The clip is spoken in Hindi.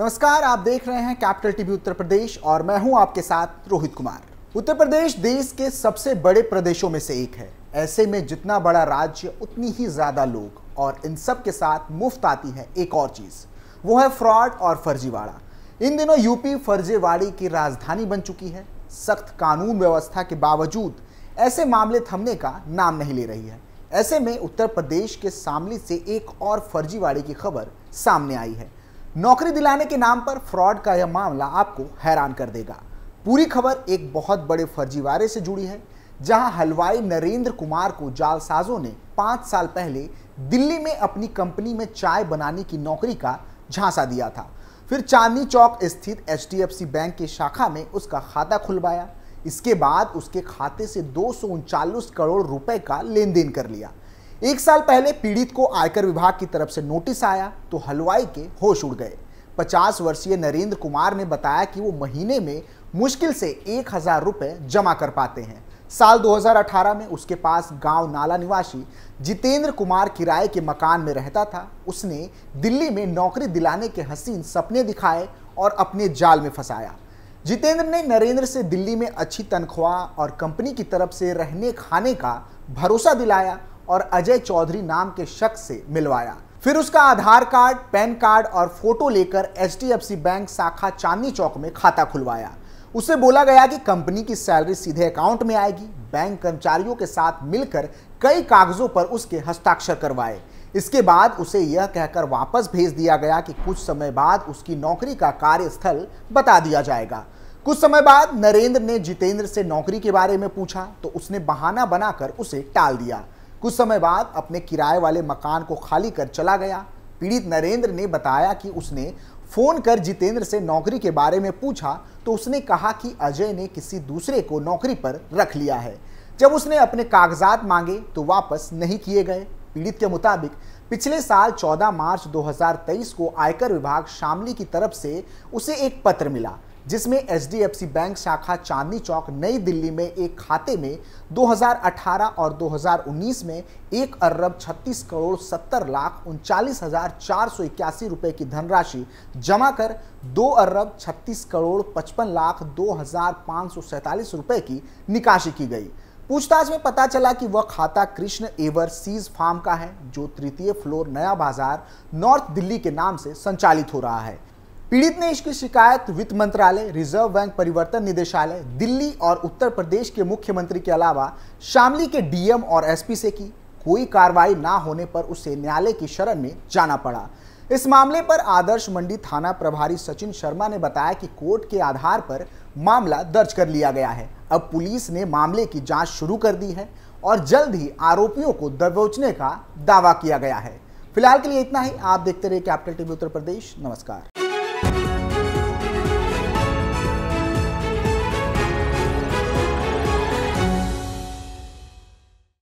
नमस्कार आप देख रहे हैं कैपिटल टीवी उत्तर प्रदेश और मैं हूं आपके साथ रोहित कुमार उत्तर प्रदेश देश के सबसे बड़े प्रदेशों में से एक है ऐसे में जितना बड़ा राज्य उतनी ही ज्यादा लोग और इन सब के साथ मुफ्त आती है एक और चीज वो है फ्रॉड और फर्जीवाड़ा इन दिनों यूपी फर्जीवाड़ी की राजधानी बन चुकी है सख्त कानून व्यवस्था के बावजूद ऐसे मामले थमने का नाम नहीं ले रही है ऐसे में उत्तर प्रदेश के सामली से एक और फर्जीवाड़े की खबर सामने आई है नौकरी दिलाने के नाम पर फ्रॉड का यह मामला आपको हैरान कर देगा पूरी खबर एक बहुत बड़े फर्जीवाड़े से जुड़ी है जहां हलवाई नरेंद्र कुमार को जालसाजों ने पांच साल पहले दिल्ली में अपनी कंपनी में चाय बनाने की नौकरी का झांसा दिया था फिर चांदनी चौक स्थित एच बैंक की शाखा में उसका खाता खुलवाया इसके बाद उसके खाते से दो करोड़ रुपए का लेन देन कर लिया एक साल पहले पीड़ित को आयकर विभाग की तरफ से नोटिस आया तो हलवाई के होश उड़ गए 50 वर्षीय नरेंद्र कुमार ने बताया कि वो महीने में मुश्किल से एक हजार रुपए जमा कर पाते हैं साल 2018 में उसके पास गांव नाला निवासी जितेंद्र कुमार किराए के मकान में रहता था उसने दिल्ली में नौकरी दिलाने के हसीन सपने दिखाए और अपने जाल में फंसाया जितेंद्र ने नरेंद्र से दिल्ली में अच्छी तनख्वाह और कंपनी की तरफ से रहने खाने का भरोसा दिलाया और अजय चौधरी नाम के शख्स से मिलवाया फिर उसका आधार कार्ड पैन कार्ड और फोटो लेकर एच बैंक शाखा चांदनी चौक में खाता खुलवाया उसे बोला गया कि कंपनी की सैलरी सीधे अकाउंट में आएगी बैंक कर्मचारियों के साथ मिलकर कई कागजों पर उसके हस्ताक्षर करवाए इसके बाद उसे यह कहकर वापस भेज दिया गया कि कुछ समय बाद उसकी नौकरी का कार्यस्थल बता दिया जाएगा कुछ समय बाद नरेंद्र ने जितेंद्र से नौकरी के बारे में पूछा तो उसने बहाना बनाकर उसे टाल दिया कुछ समय बाद अपने किराए वाले मकान को खाली कर चला गया पीड़ित नरेंद्र ने बताया कि उसने फोन कर जितेंद्र से नौकरी के बारे में पूछा तो उसने कहा कि अजय ने किसी दूसरे को नौकरी पर रख लिया है जब उसने अपने कागजात मांगे तो वापस नहीं किए गए पीड़ित के मुताबिक पिछले साल 14 मार्च 2023 को आयकर विभाग शामली की तरफ से उसे एक पत्र मिला जिसमें एच बैंक शाखा चांदनी चौक नई दिल्ली में एक खाते में 2018 और 2019 में एक अरब 36 करोड़ 70 लाख उनचालीस हजार चार सौ इक्यासी रुपये की धनराशि जमा कर दो अरब 36 करोड़ 55 लाख दो हजार पाँच सौ सैंतालीस रुपये की निकासी की गई पूछताछ में पता चला कि वह खाता कृष्ण एवर सीज फार्म का है जो तृतीय फ्लोर नया बाजार नॉर्थ दिल्ली के नाम से संचालित हो रहा है पीड़ित ने इसकी शिकायत वित्त मंत्रालय रिजर्व बैंक परिवर्तन निदेशालय दिल्ली और उत्तर प्रदेश के मुख्यमंत्री के अलावा शामली के डीएम और एसपी से की कोई कार्रवाई ना होने पर उसे न्यायालय की शरण में जाना पड़ा इस मामले पर आदर्श मंडी थाना प्रभारी सचिन शर्मा ने बताया कि कोर्ट के आधार पर मामला दर्ज कर लिया गया है अब पुलिस ने मामले की जाँच शुरू कर दी है और जल्द ही आरोपियों को दबोचने का दावा किया गया है फिलहाल के लिए इतना ही आप देखते रहिए कैपिटल टीवी उत्तर प्रदेश नमस्कार